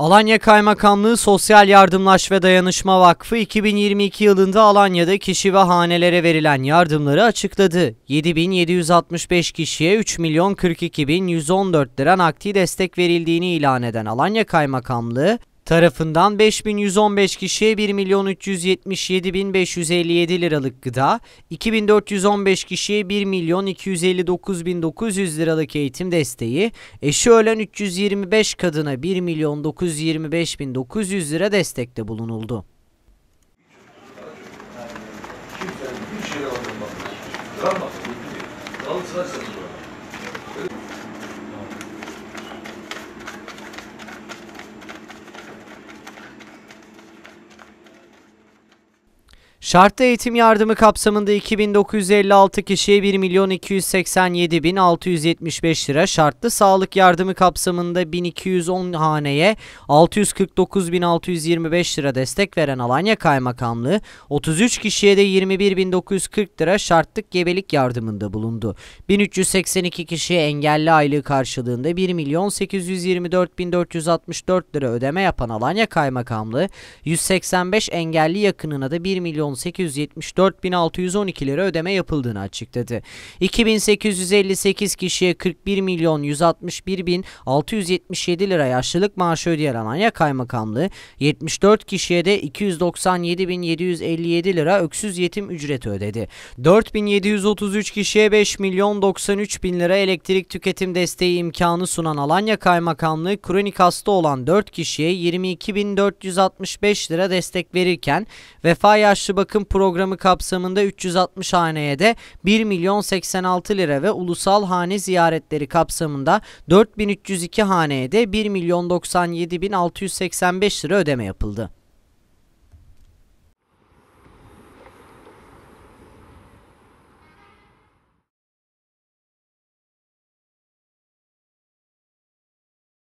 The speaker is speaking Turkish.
Alanya Kaymakamlığı Sosyal Yardımlaş ve Dayanışma Vakfı 2022 yılında Alanya'da kişi ve hanelere verilen yardımları açıkladı. 7765 kişiye 3 milyon 42 bin 114 lira nakdi destek verildiğini ilan eden Alanya Kaymakamlığı, tarafından 5115 kişiye 1 milyon 377 liralık gıda, 2415 kişiye 1 milyon 259 liralık eğitim desteği, eşi ölen 325 kadına 1 milyon 925 bin 900 lira destekte bulunuldu. Kimsenin bir şey alınmamış. Kalmak mümkün değil. Kalırsa sen Şartlı eğitim yardımı kapsamında 2956 kişiye 1 milyon 287 bin 675 lira, şartlı sağlık yardımı kapsamında 1210 haneye 649 bin 625 lira destek veren Alanya Kaymakamlığı 33 kişiye de 21 bin 940 lira şartlık gebelik yardımında bulundu. 1382 kişiye engelli aylığı karşılığında 1 milyon 824 bin 464 lira ödeme yapan Alanya Kaymakamlığı 185 engelli yakınına da 1 milyon 1.874.612 lira ödeme yapıldığını açıkladı. 2858 kişiye 41 milyon 161 bin 677 lira yaşlılık maaşı ödeyen Alanya Kaymakamlığı 74 kişiye de 297 bin 757 lira öksüz yetim ücreti ödedi. 4733 kişiye 5 milyon 93 bin lira elektrik tüketim desteği imkanı sunan Alanya Kaymakamlığı kronik hasta olan 4 kişiye 22.465 lira destek verirken vefa yaşlı bakım programı kapsamında 360 haneye de 1 milyon 86 lira ve ulusal hane ziyaretleri kapsamında 4302 haneye de 1 milyon 97 bin 685 lira ödeme yapıldı.